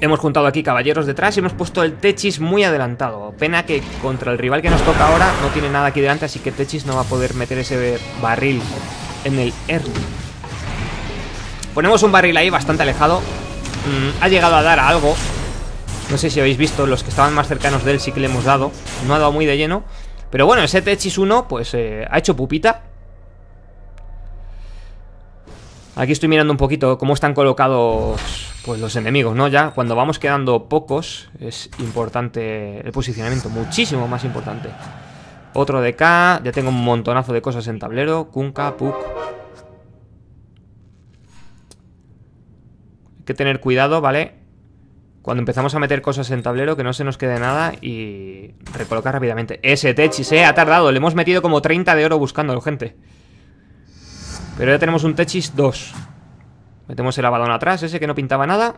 Hemos juntado aquí caballeros detrás y hemos puesto el Techis muy adelantado. Pena que contra el rival que nos toca ahora no tiene nada aquí delante, así que Techis no va a poder meter ese barril en el early. Ponemos un barril ahí bastante alejado. Mm, ha llegado a dar algo. No sé si habéis visto, los que estaban más cercanos de él sí que le hemos dado. No ha dado muy de lleno. Pero bueno, ese Techis 1 pues eh, ha hecho pupita Aquí estoy mirando un poquito cómo están colocados pues, los enemigos, ¿no? Ya cuando vamos quedando pocos es importante el posicionamiento, muchísimo más importante. Otro de K, ya tengo un montonazo de cosas en tablero, Kunka, Puk. Hay que tener cuidado, ¿vale? Cuando empezamos a meter cosas en tablero, que no se nos quede nada y recolocar rápidamente. Ese Techis, ¿eh? Ha tardado, le hemos metido como 30 de oro buscándolo, gente. Pero ya tenemos un Techis 2. Metemos el abadón atrás, ese que no pintaba nada.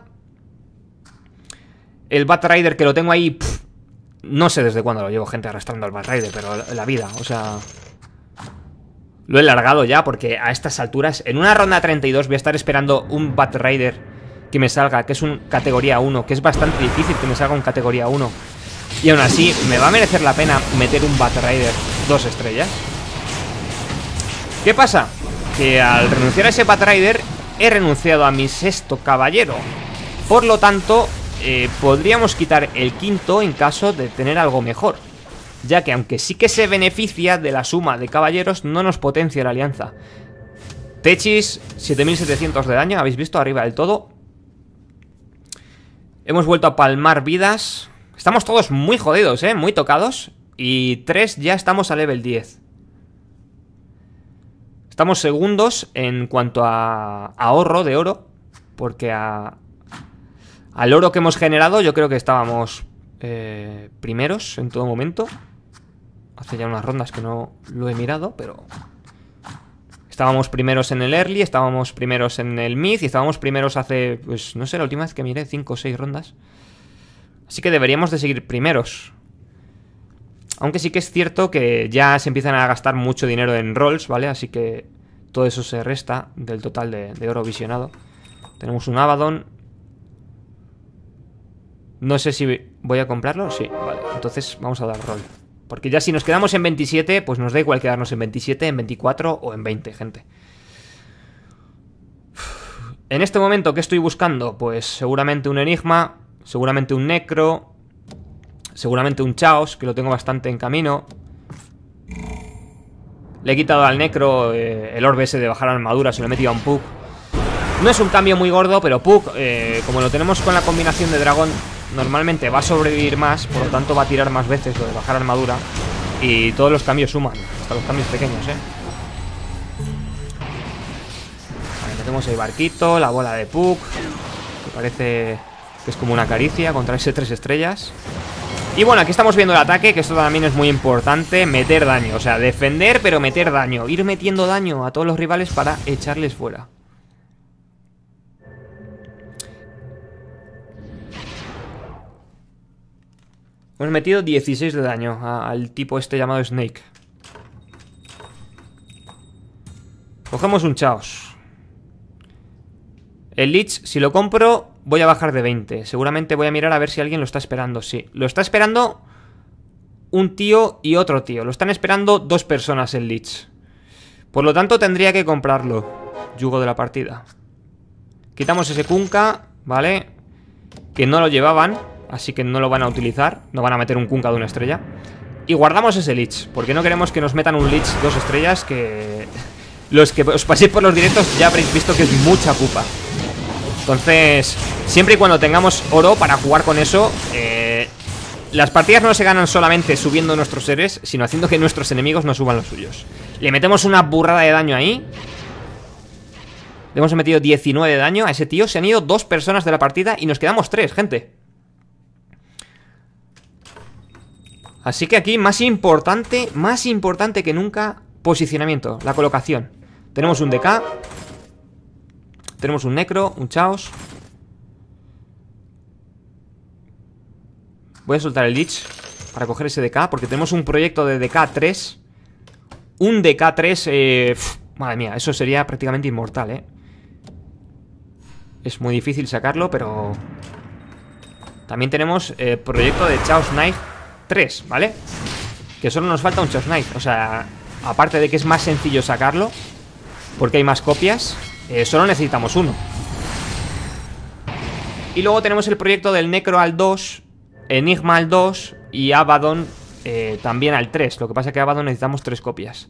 El Batrider que lo tengo ahí... no sé desde cuándo lo llevo gente arrastrando al Batrider, pero la vida, o sea... Lo he largado ya porque a estas alturas, en una ronda 32 voy a estar esperando un Batrider que me salga, que es un categoría 1, que es bastante difícil que me salga un categoría 1. Y aún así, ¿me va a merecer la pena meter un Batrider dos estrellas? ¿Qué pasa? que al renunciar a ese Batrider he renunciado a mi sexto caballero. Por lo tanto, eh, podríamos quitar el quinto en caso de tener algo mejor. Ya que aunque sí que se beneficia de la suma de caballeros, no nos potencia la alianza. Techis, 7700 de daño, habéis visto, arriba del todo. Hemos vuelto a palmar vidas. Estamos todos muy jodidos, ¿eh? Muy tocados. Y tres, ya estamos a level 10. Estamos segundos en cuanto a ahorro de oro, porque al oro que hemos generado yo creo que estábamos eh, primeros en todo momento. Hace ya unas rondas que no lo he mirado, pero... Estábamos primeros en el early, estábamos primeros en el mid y estábamos primeros hace, pues no sé, la última vez que miré, 5 o 6 rondas. Así que deberíamos de seguir primeros. Aunque sí que es cierto que ya se empiezan a gastar mucho dinero en rolls, ¿vale? Así que todo eso se resta del total de, oro visionado. Tenemos un Abaddon. No sé si voy a comprarlo. Sí, vale. Entonces vamos a dar roll. Porque ya si nos quedamos en 27, pues nos da igual quedarnos en 27, en 24 o en 20, gente. En este momento, ¿qué estoy buscando? Pues seguramente un enigma, seguramente un necro, Seguramente un Chaos, que lo tengo bastante en camino. Le he quitado al Necro eh, el orbe ese de bajar armadura, se lo he metido a un Puk. No es un cambio muy gordo, pero Puk, eh, como lo tenemos con la combinación de dragón, normalmente va a sobrevivir más, por lo tanto va a tirar más veces lo de bajar armadura. Y todos los cambios suman, hasta los cambios pequeños, ¿eh? el barquito, la bola de Puk, que parece que es como una caricia contra ese tres estrellas. Y bueno, aquí estamos viendo el ataque, que esto también es muy importante, meter daño, o sea, defender pero meter daño, ir metiendo daño a todos los rivales para echarles fuera. Hemos metido 16 de daño al tipo este llamado Snake. Cogemos un Chaos. El Lich, si lo compro, voy a bajar de 20. Seguramente voy a mirar a ver si alguien lo está esperando. Sí, lo está esperando un tío y otro tío. Lo están esperando dos personas El leech, Por lo tanto, tendría que comprarlo. Yugo de la partida. Quitamos ese Kunka, ¿vale? Que no lo llevaban, así que no lo van a utilizar. No van a meter un Kunka de una estrella. Y guardamos ese Leech, porque no queremos que nos metan un Leech dos estrellas que... Los que os paséis por los directos ya habréis visto que es mucha pupa. Entonces, siempre y cuando tengamos oro para jugar con eso, eh, las partidas no se ganan solamente subiendo nuestros seres, sino haciendo que nuestros enemigos no suban los suyos. Le metemos una burrada de daño ahí. Le hemos metido 19 de daño a ese tío. Se han ido dos personas de la partida y nos quedamos tres, gente. Así que aquí, más importante, más importante que nunca, posicionamiento, la colocación. Tenemos un DK, tenemos un necro, un chaos. Voy a soltar el Lich para coger ese DK, porque tenemos un proyecto de DK3. Un DK3, eh, madre mía, eso sería prácticamente inmortal, ¿eh? Es muy difícil sacarlo, pero... También tenemos eh, proyecto de Chaos Knight 3, ¿vale? Que solo nos falta un Chaos Knight, o sea, aparte de que es más sencillo sacarlo, porque hay más copias... Eh, solo necesitamos uno. Y luego tenemos el proyecto del Necro al 2, Enigma al 2 y Abaddon eh, también al 3. Lo que pasa es que Abaddon necesitamos tres copias.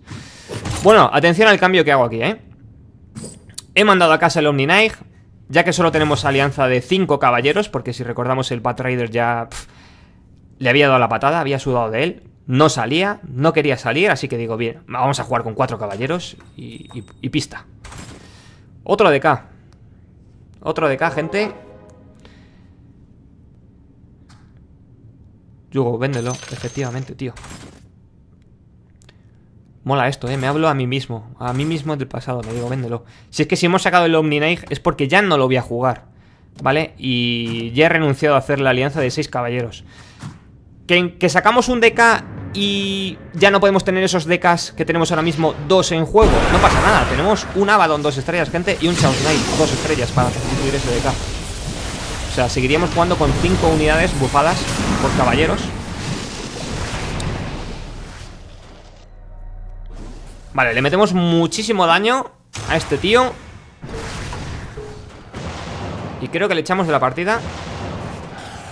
Bueno, atención al cambio que hago aquí, ¿eh? He mandado a casa el Omni Knight, ya que solo tenemos alianza de 5 caballeros, porque si recordamos el Batrider ya le había dado la patada, había sudado de él, no salía, no quería salir, así que digo, bien, vamos a jugar con 4 caballeros y pista. Otro de K. Otro de K, gente. Yugo, véndelo. Efectivamente, tío. Mola esto, ¿eh? Me hablo a mí mismo. A mí mismo del pasado. Me digo, véndelo. Si es que si hemos sacado el Omni Knight es porque ya no lo voy a jugar. ¿Vale? Y ya he renunciado a hacer la alianza de seis caballeros. Que, sacamos un DK y ya no podemos tener esos DKs que tenemos ahora mismo dos en juego. No pasa nada, tenemos un Abaddon dos estrellas, gente, y un Chaos Knight dos estrellas para sustituir ese DK. O sea, seguiríamos jugando con cinco unidades bufadas por caballeros. Vale, le metemos muchísimo daño a este tío. Y creo que le echamos de la partida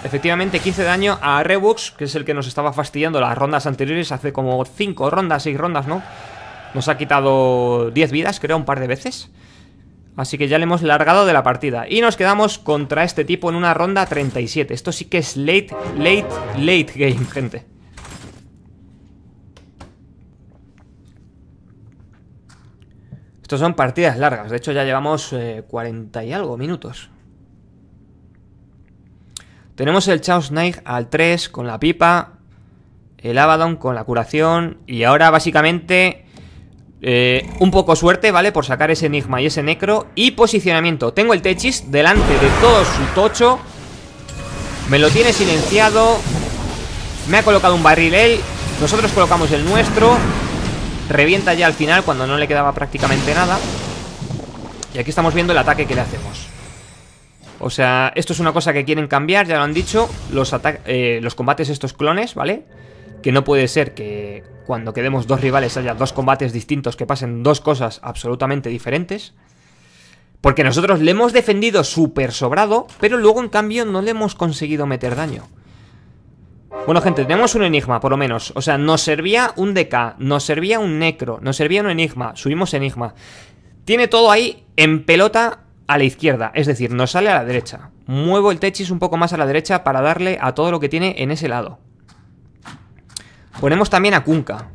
Efectivamente, 15 daño a Rebux, que es el que nos estaba fastidiando las rondas anteriores, hace como 5 rondas, 6 rondas, ¿no? Nos ha quitado 10 vidas, creo, un par de veces. Así que ya le hemos largado de la partida. Y nos quedamos contra este tipo en una ronda 37. Esto sí que es late, late, late game, gente. Estos son partidas largas. De hecho, ya llevamos 40 eh, y algo minutos. Tenemos el Chaos Knight al 3 con la pipa, el Abaddon con la curación y ahora básicamente eh, un poco suerte, ¿vale? Por sacar ese Enigma y ese Necro y posicionamiento. Tengo el Techis delante de todo su tocho, me lo tiene silenciado, me ha colocado un barril él, nosotros colocamos el nuestro, revienta ya al final cuando no le quedaba prácticamente nada. Y aquí estamos viendo el ataque que le hacemos. O sea, esto es una cosa que quieren cambiar, ya lo han dicho, los, eh, los combates estos clones, ¿vale? Que no puede ser que cuando quedemos dos rivales haya dos combates distintos que pasen dos cosas absolutamente diferentes. Porque nosotros le hemos defendido súper sobrado, pero luego en cambio no le hemos conseguido meter daño. Bueno, gente, tenemos un enigma, por lo menos. O sea, nos servía un DK, nos servía un necro, nos servía un enigma, subimos enigma. Tiene todo ahí en pelota a la izquierda, es decir, nos sale a la derecha. Muevo el techis un poco más a la derecha para darle a todo lo que tiene en ese lado. Ponemos también a Kunka.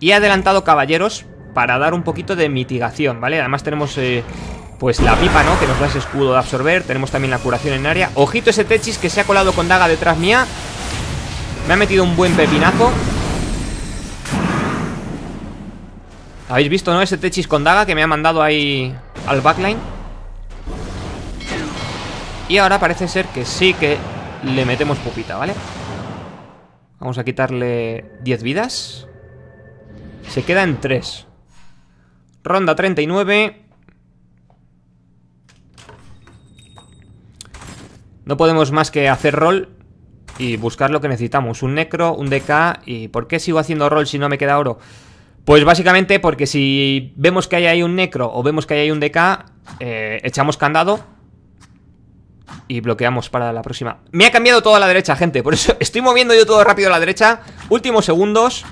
Y he adelantado caballeros para dar un poquito de mitigación, ¿vale? Además tenemos eh, pues la pipa, ¿no? Que nos da ese escudo de absorber. Tenemos también la curación en área. Ojito ese techis que se ha colado con daga detrás mía. Me ha metido un buen pepinazo. Habéis visto, ¿no? Ese Techis con daga que me ha mandado ahí al backline. Y ahora parece ser que sí que le metemos pupita, ¿vale? Vamos a quitarle 10 vidas. Se queda en 3. Ronda 39. No podemos más que hacer roll y buscar lo que necesitamos. Un necro, un DK y... ¿Por qué sigo haciendo roll si no me queda oro? Pues básicamente porque si vemos que hay ahí un necro o vemos que hay ahí un DK, eh, echamos candado y bloqueamos para la próxima. Me ha cambiado toda la derecha, gente, por eso estoy moviendo yo todo rápido a la derecha. Últimos segundos.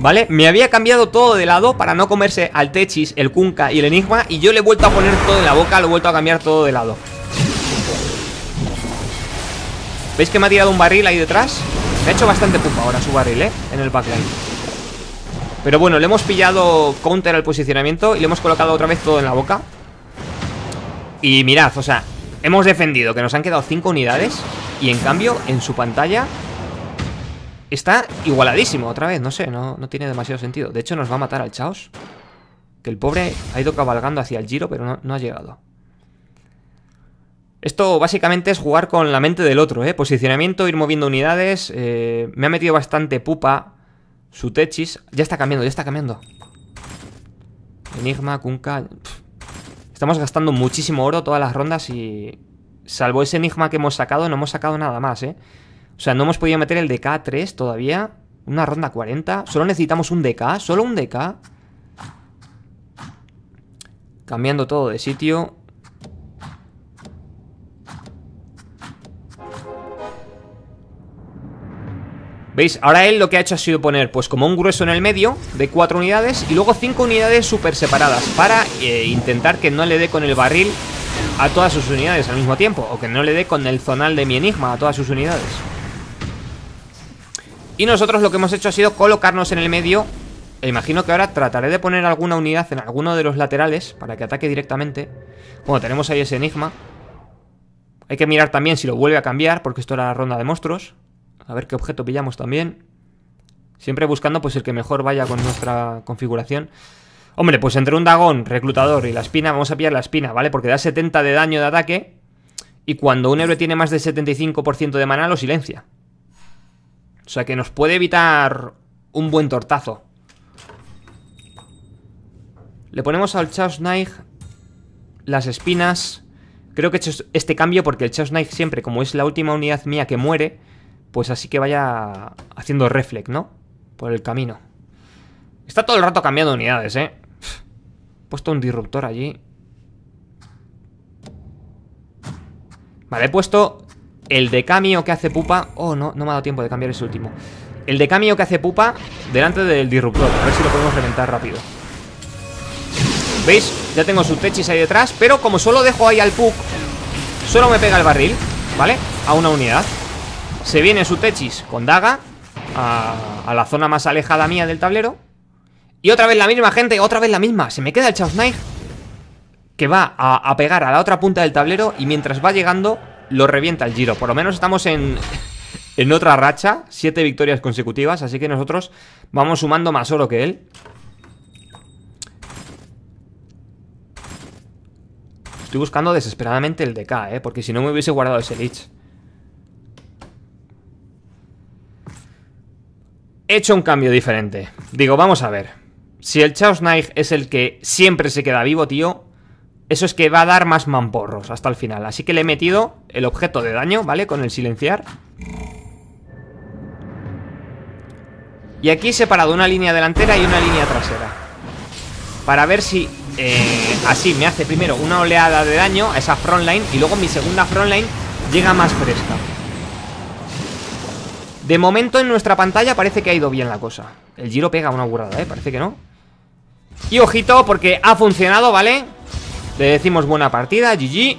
¿Vale? Me había cambiado todo de lado para no comerse al Techis, el Kunka y el Enigma y yo le he vuelto a poner todo en la boca, lo he vuelto a cambiar todo de lado. ¿Veis que me ha tirado un barril ahí detrás? Me ha hecho bastante pupa ahora su barril, ¿eh? En el backline. Pero bueno, le hemos pillado counter al posicionamiento Y le hemos colocado otra vez todo en la boca Y mirad, o sea Hemos defendido, que nos han quedado 5 unidades Y en cambio, en su pantalla Está igualadísimo otra vez, no sé, no, tiene demasiado sentido De hecho nos va a matar al Chaos Que el pobre ha ido cabalgando hacia el giro Pero no, ha llegado esto básicamente es jugar con la mente del otro, ¿eh? Posicionamiento, ir moviendo unidades. Eh, me ha metido bastante pupa su techis. Ya está cambiando, ya está cambiando. Enigma, Kunka. Estamos gastando muchísimo oro todas las rondas y. Salvo ese enigma que hemos sacado, no hemos sacado nada más, ¿eh? O sea, no hemos podido meter el DK3 todavía. Una ronda 40. Solo necesitamos un DK, solo un DK. Cambiando todo de sitio. ¿Veis? Ahora él lo que ha hecho ha sido poner pues como un grueso en el medio de cuatro unidades y luego cinco unidades super separadas para eh, intentar que no le dé con el barril a todas sus unidades al mismo tiempo o que no le dé con el zonal de mi enigma a todas sus unidades. Y nosotros lo que hemos hecho ha sido colocarnos en el medio. E imagino que ahora trataré de poner alguna unidad en alguno de los laterales para que ataque directamente. Bueno, tenemos ahí ese enigma. Hay que mirar también si lo vuelve a cambiar porque esto era la ronda de monstruos. A ver qué objeto pillamos también. Siempre buscando pues el que mejor vaya con nuestra configuración. Hombre, pues entre un dagón, reclutador y la espina, vamos a pillar la espina, ¿vale? Porque da 70 de daño de ataque. Y cuando un héroe tiene más del 75% de mana, lo silencia. O sea que nos puede evitar un buen tortazo. Le ponemos al Chaos Knight las espinas. Creo que he hecho este cambio porque el Chaos Knight siempre, como es la última unidad mía que muere, pues así que vaya haciendo reflex, ¿no? Por el camino. Está todo el rato cambiando unidades, ¿eh? He puesto un disruptor allí. Vale, he puesto el de cambio que hace pupa. Oh, no, no me ha dado tiempo de cambiar ese último. El de cambio que hace pupa delante del disruptor. A ver si lo podemos reventar rápido. ¿Veis? Ya tengo sus techis ahí detrás Pero como solo dejo ahí al Puck Solo me pega el barril ¿Vale? A una unidad se viene su Techis con daga a, la zona más alejada mía del tablero. Y otra vez la misma, gente, otra vez la misma. Se me queda el Chaos Knight que va a, pegar a la otra punta del tablero y mientras va llegando lo revienta el giro. Por lo menos estamos en, otra racha, siete victorias consecutivas, así que nosotros vamos sumando más oro que él. Estoy buscando desesperadamente el DK, ¿eh? porque si no me hubiese guardado ese Lich. he hecho un cambio diferente. Digo, vamos a ver. Si el Chaos Knight es el que siempre se queda vivo, tío, eso es que va a dar más mamporros hasta el final. Así que le he metido el objeto de daño, ¿vale? Con el silenciar. Y aquí he separado una línea delantera y una línea trasera. Para ver si eh, así me hace primero una oleada de daño a esa frontline y luego mi segunda frontline llega más fresca. De momento en nuestra pantalla parece que ha ido bien la cosa. El giro pega una burrada, ¿eh? Parece que no. Y ojito, porque ha funcionado, ¿vale? Le decimos buena partida, GG.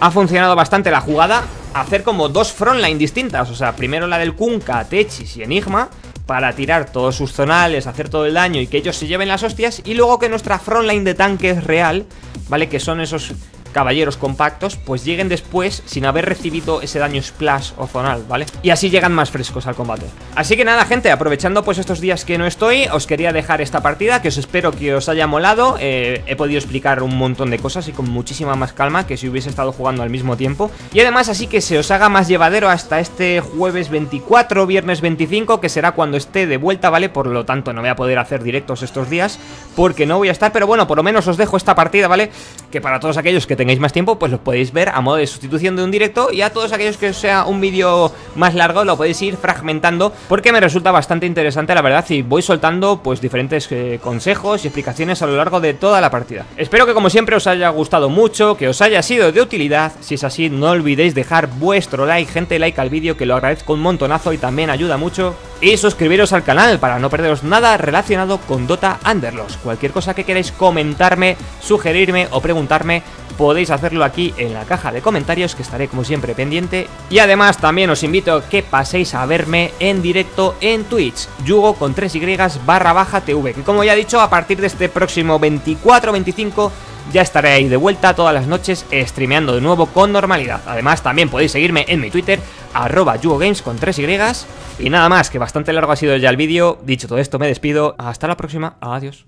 Ha funcionado bastante la jugada. Hacer como dos frontline distintas. O sea, primero la del Kunka, Techis y Enigma. Para tirar todos sus zonales, hacer todo el daño y que ellos se lleven las hostias. Y luego que nuestra frontline de tanques real, ¿vale? Que son esos caballeros compactos, pues lleguen después sin haber recibido ese daño splash o zonal, ¿vale? Y así llegan más frescos al combate. Así que nada, gente, aprovechando pues estos días que no estoy, os quería dejar esta partida, que os espero que os haya molado. Eh, he podido explicar un montón de cosas y con muchísima más calma que si hubiese estado jugando al mismo tiempo. Y además así que se os haga más llevadero hasta este jueves 24, viernes 25, que será cuando esté de vuelta, ¿vale? Por lo tanto no voy a poder hacer directos estos días, porque no voy a estar, pero bueno, por lo menos os dejo esta partida, ¿vale? Que para todos aquellos que tengáis más tiempo, pues lo podéis ver a modo de sustitución de un directo y a todos aquellos que sea un vídeo más largo lo podéis ir fragmentando porque me resulta bastante interesante la verdad y voy soltando pues diferentes eh, consejos y explicaciones a lo largo de toda la partida. Espero que como siempre os haya gustado mucho, que os haya sido de utilidad, si es así no olvidéis dejar vuestro like, gente like al vídeo que lo agradezco un montonazo y también ayuda mucho y suscribiros al canal para no perderos nada relacionado con Dota Underlords. Cualquier cosa que queráis comentarme, sugerirme o preguntarme podéis hacerlo aquí en la caja de comentarios, que estaré como siempre pendiente. Y además también os invito a que paséis a verme en directo en Twitch, yugo con 3y barra baja tv, que como ya he dicho, a partir de este próximo 24-25 ya estaré ahí de vuelta todas las noches streameando de nuevo con normalidad. Además, también podéis seguirme en mi Twitter, arroba yugogames con 3y. Y nada más, que bastante largo ha sido ya el vídeo. Dicho todo esto, me despido. Hasta la próxima. Adiós.